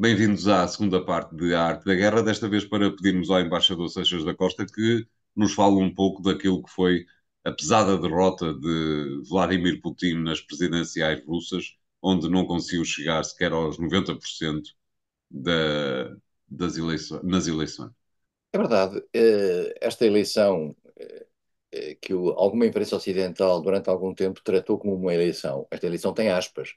Bem-vindos à segunda parte de Arte da Guerra, desta vez para pedirmos ao embaixador Seixas da Costa que nos fale um pouco daquilo que foi a pesada derrota de Vladimir Putin nas presidenciais russas, onde não conseguiu chegar sequer aos 90% da, das eleições, nas eleições. É verdade. Eh, esta eleição eh, eh, que alguma imprensa ocidental durante algum tempo tratou como uma eleição, esta eleição tem aspas,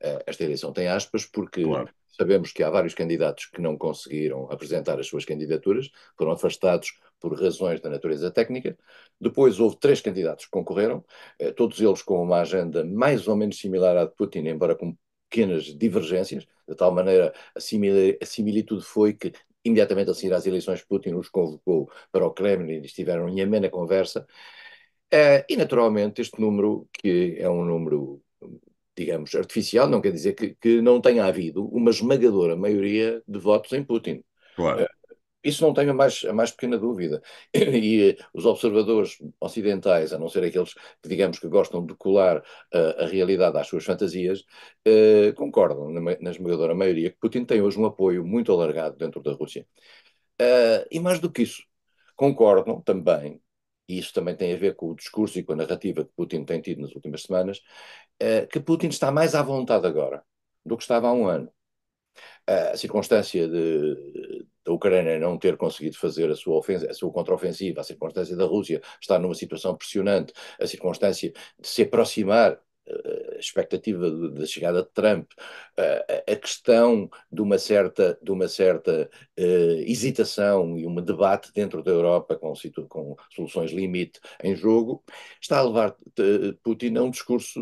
eh, esta eleição tem aspas, porque claro. sabemos que há vários candidatos que não conseguiram apresentar as suas candidaturas, foram afastados por razões da natureza técnica. Depois houve três candidatos que concorreram, eh, todos eles com uma agenda mais ou menos similar à de Putin, embora com pequenas divergências, de tal maneira a, a similitude foi que imediatamente a seguir às eleições Putin os convocou para o Kremlin e estiveram em amena conversa. Eh, e naturalmente este número, que é um número digamos, artificial, não quer dizer que, que não tenha havido uma esmagadora maioria de votos em Putin. Claro. Eh, isso não tenho a mais, a mais pequena dúvida. E eh, os observadores ocidentais, a não ser aqueles que, digamos, que gostam de colar eh, a realidade às suas fantasias, concordam, na, na esmagadora maioria, que Putin tem hoje um apoio muito alargado dentro da Rússia. Uh, e mais do que isso, concordam também e isso também tem a ver com o discurso e com a narrativa que Putin tem tido nas últimas semanas, eh, que Putin está mais à vontade agora do que estava há um ano. A circunstância de, da Ucrânia não ter conseguido fazer a sua, ofensa, a sua contraofensiva, a circunstância da Rússia estar numa situação pressionante, a circunstância de se aproximar a eh, expectativa da chegada de Trump, eh, a questão de uma certa, de uma certa uh, hesitação e um debate dentro da Europa com, com, soluções limite em jogo, está a levar Putin a um discurso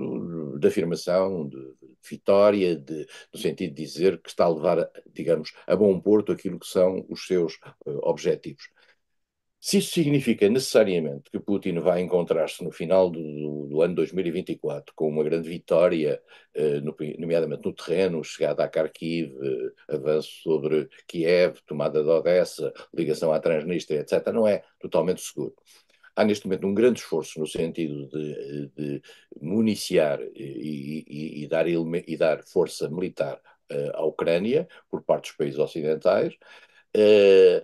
de afirmação, de vitória, de, no sentido de dizer que está a levar, digamos, a bom porto aquilo que são os seus uh, objetivos. Se isso significa necessariamente que Putin vai encontrar-se no final do, do, do, ano 2024 com uma grande vitória, eh, no, nomeadamente no terreno, chegada a Kharkiv, eh, avanço sobre Kiev, tomada de Odessa, ligação à Transnistria, etc., não é totalmente seguro. Há neste momento um grande esforço no sentido de, de municiar e, e, e, dar e, dar, força militar eh, à Ucrânia por parte dos países ocidentais. Uh,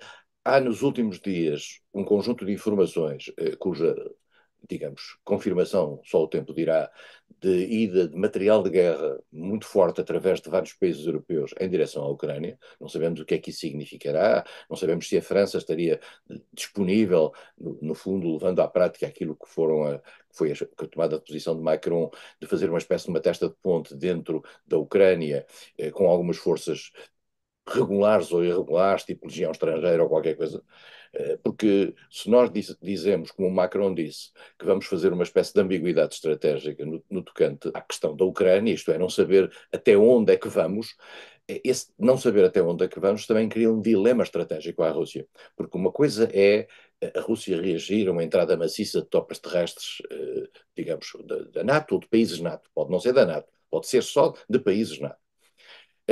há nos últimos dias um conjunto de informações eh, cuja, digamos, confirmação só o tempo dirá, de ida de material de guerra muito forte através de vários países europeus em direção à Ucrânia. Não sabemos o que é que isso significará, não sabemos se a França estaria eh, disponível, no, no fundo, levando à prática aquilo que foram a, que foi a tomada de posição de Macron de fazer uma espécie de uma testa de ponte dentro da Ucrânia eh, com algumas forças regulares ou irregulares, tipo legião estrangeira ou qualquer coisa. Eh, porque se nós dizemos, como o Macron disse, que vamos fazer uma espécie de ambiguidade estratégica no, no tocante à questão da Ucrânia, isto é, não saber até onde é que vamos, eh, esse não saber até onde é que vamos também cria um dilema estratégico à Rússia. Porque uma coisa é eh, a Rússia reagir a uma entrada maciça de tropas terrestres, digamos, da, da NATO ou de países NATO, pode não ser da NATO, pode ser só de países NATO.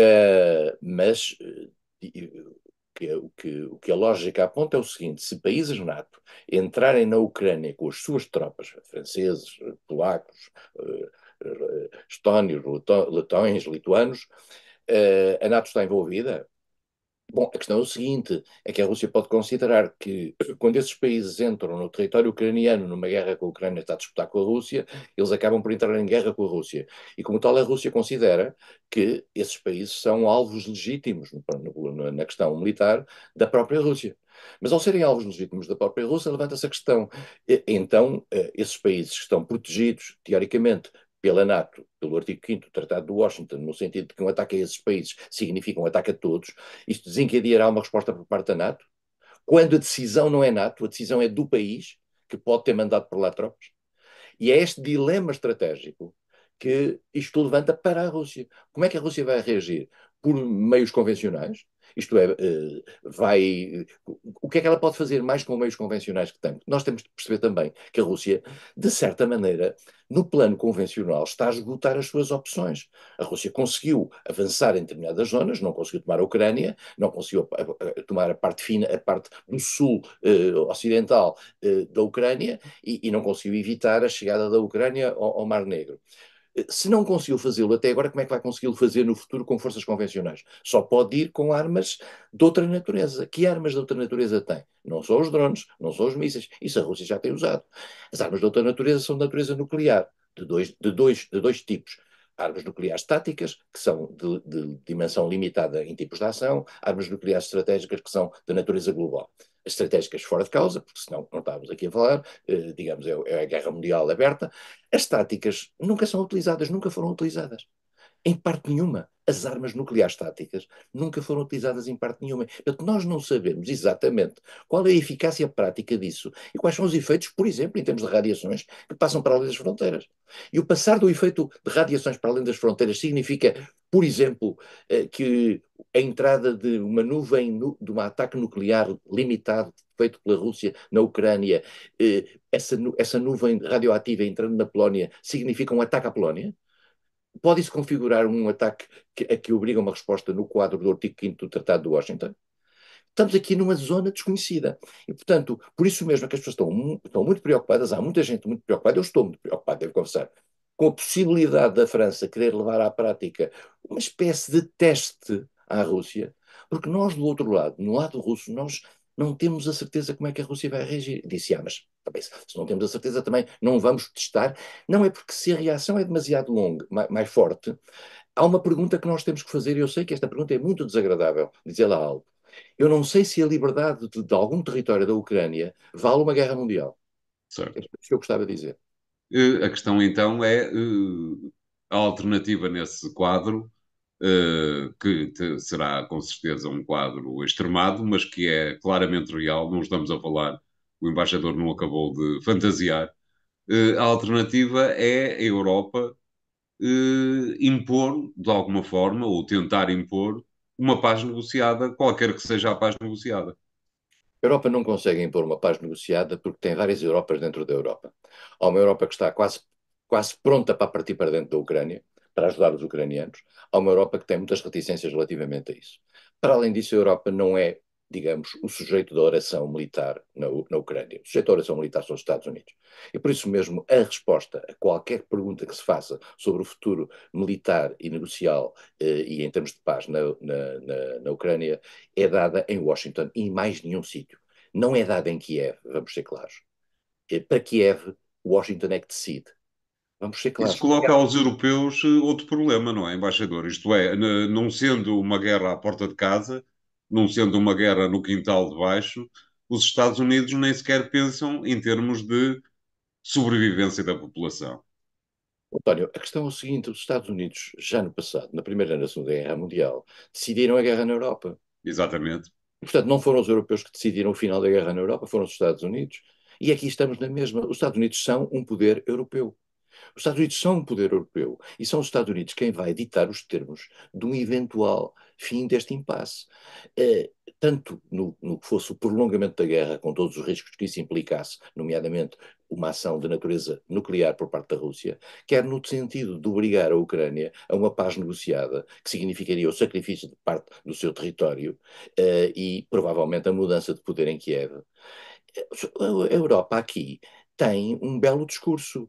Eh, mas eh, é, o, que, o que a lógica aponta é o seguinte: se países NATO entrarem na Ucrânia com as suas tropas, franceses, polacos, eh, estónios, letões, lituanos, a NATO está envolvida? Bom, a questão é o seguinte: é que a Rússia pode considerar que, eh, quando esses países entram no território ucraniano numa guerra que a Ucrânia está a disputar com a Rússia, eles acabam por entrar em guerra com a Rússia. E, como tal, a Rússia considera que esses países são alvos legítimos, na questão militar, da própria Rússia. Mas ao serem alvos legítimos da própria Rússia, levanta-se a questão. Então, eh, esses países que estão protegidos, teoricamente, pela NATO, pelo artigo 5 do Tratado de Washington, no sentido de que um ataque a esses países significa um ataque a todos, isto desencadeará uma resposta por parte da NATO? Quando a decisão não é NATO, a decisão é do país, que pode ter mandado por lá tropas? E é este dilema estratégico que isto levanta para a Rússia. Como é que a Rússia vai reagir? Por meios convencionais, isto é, eh, vai. O que é que ela pode fazer mais com meios convencionais que tem? Nós temos de perceber também que a Rússia, de certa maneira, no plano convencional, está a esgotar as suas opções. A Rússia conseguiu avançar em determinadas zonas, não conseguiu tomar a Ucrânia, não conseguiu tomar a parte fina, a parte do sul eh, ocidental eh, da Ucrânia e, e, não conseguiu evitar a chegada da Ucrânia ao, ao Mar Negro. Se não conseguiu fazê-lo até agora, como é que vai consegui-lo fazer no futuro com forças convencionais? Só pode ir com armas de outra natureza. Que armas de outra natureza tem? Não são os drones, não são os mísseis. Isso a Rússia já tem usado. As armas de outra natureza são de natureza nuclear, de dois, de dois, de dois tipos armas nucleares táticas, que são de, de, dimensão limitada em tipos de ação, armas nucleares estratégicas, que são de natureza global estratégicas fora de causa, porque senão não estávamos aqui a falar, eh, digamos, é, é a guerra mundial aberta, as táticas nunca são utilizadas, nunca foram utilizadas. Em parte nenhuma. As armas nucleares táticas nunca foram utilizadas em parte nenhuma. Portanto, nós não sabemos exatamente qual é a eficácia prática disso e quais são os efeitos, por exemplo, em termos de radiações que passam para além das fronteiras. E o passar do efeito de radiações para além das fronteiras significa, por exemplo, eh, que a entrada de uma nuvem nu, de um ataque nuclear limitado feito pela Rússia na Ucrânia, eh, essa, essa nuvem radioativa entrando na Polónia, significa um ataque à Polónia? Pode-se configurar um ataque que, a que obriga uma resposta no quadro do artigo 5 do Tratado de Washington? Estamos aqui numa zona desconhecida. E, portanto, por isso mesmo é que as pessoas estão, estão muito preocupadas, há muita gente muito preocupada, eu estou muito preocupado, devo confessar, com a possibilidade da França querer levar à prática uma espécie de teste à Rússia, porque nós do outro lado, no lado russo, nós não temos a certeza como é que a Rússia vai reagir. Disse, ah, mas também, se não temos a certeza também não vamos testar. Não é porque se a reação é demasiado longa, mais, mais forte, há uma pergunta que nós temos que fazer, e eu sei que esta pergunta é muito desagradável, dizer lá algo. Eu não sei se a liberdade de, de algum território da Ucrânia vale uma guerra mundial. Certo. É isso que eu gostava de dizer. Eh, a questão então é eh, a alternativa nesse quadro eh, que será com certeza um quadro extremado, mas que é claramente real, não estamos a falar, o embaixador não acabou de fantasiar. Eh, a alternativa é a Europa eh, impor, de alguma forma, ou tentar impor, uma paz negociada, qualquer que seja a paz negociada. A Europa não consegue impor uma paz negociada porque tem várias Europas dentro da Europa. Há uma Europa que está quase, quase pronta para partir para dentro da Ucrânia, para ajudar os ucranianos. Há uma Europa que tem muitas reticências relativamente a isso. Para além disso, a Europa não é, digamos, o sujeito da oração militar na, na Ucrânia. O sujeito da oração militar são os Estados Unidos. E por isso mesmo, a resposta a qualquer pergunta que se faça sobre o futuro militar e negocial eh, e em termos de paz na, na, na, na Ucrânia é dada em Washington e em mais nenhum sítio. Não é dada em Kiev, vamos ser claros. Eh, para Kiev, Washington é que decide Vamos ser claros. Isso coloca aos europeus eh, outro problema, não é, embaixador? Isto é, não sendo uma guerra à porta de casa, não sendo uma guerra no quintal de baixo, os Estados Unidos nem sequer pensam em termos de sobrevivência da população. António, a questão é o seguinte: os Estados Unidos, já no passado, na Primeira e na Segunda Guerra Mundial, decidiram a guerra na Europa. Exatamente. E, portanto, não foram os europeus que decidiram o final da guerra na Europa, foram os Estados Unidos. E aqui estamos na mesma. Os Estados Unidos são um poder europeu. Os Estados Unidos são um poder europeu e são os Estados Unidos quem vai ditar os termos de um eventual fim deste impasse. Eh, tanto no, no, que fosse o prolongamento da guerra, com todos os riscos que isso implicasse, nomeadamente uma ação de natureza nuclear por parte da Rússia, quer no sentido de obrigar a Ucrânia a uma paz negociada, que significaria o sacrifício de parte do seu território eh, e provavelmente a mudança de poder em Kiev. Eh, a Europa aqui tem um belo discurso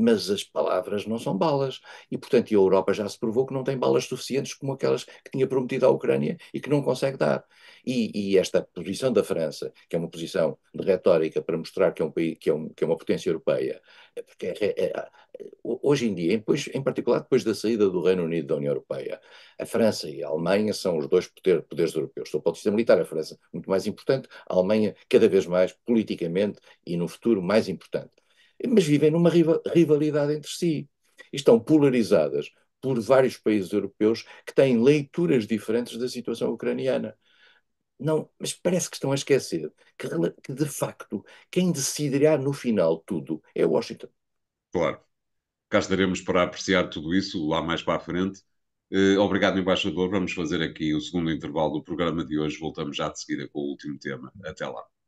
mas as palavras não são balas. E, portanto, a Europa já se provou que não tem balas suficientes como aquelas que tinha prometido à Ucrânia e que não consegue dar. E, e esta posição da França, que é uma posição de retórica para mostrar que é, um país, que é, um, que é uma potência europeia, é porque é, é, é hoje em dia, depois, em particular depois da saída do Reino Unido da União Europeia, a França e a Alemanha são os dois poder, poderes europeus. Do ponto de militar, a França muito mais importante, a Alemanha cada vez mais politicamente e no futuro mais importante mas vivem numa rivalidade entre si. E estão polarizadas por vários países europeus que têm leituras diferentes da situação ucraniana. Não, mas parece que estão a esquecer que, que de facto, quem decidirá no final tudo é Washington. Claro. Cá estaremos para apreciar tudo isso lá mais para a frente. Eh, obrigado, embaixador. Vamos fazer aqui o segundo intervalo do programa de hoje. Voltamos já de seguida com o último tema. Até lá.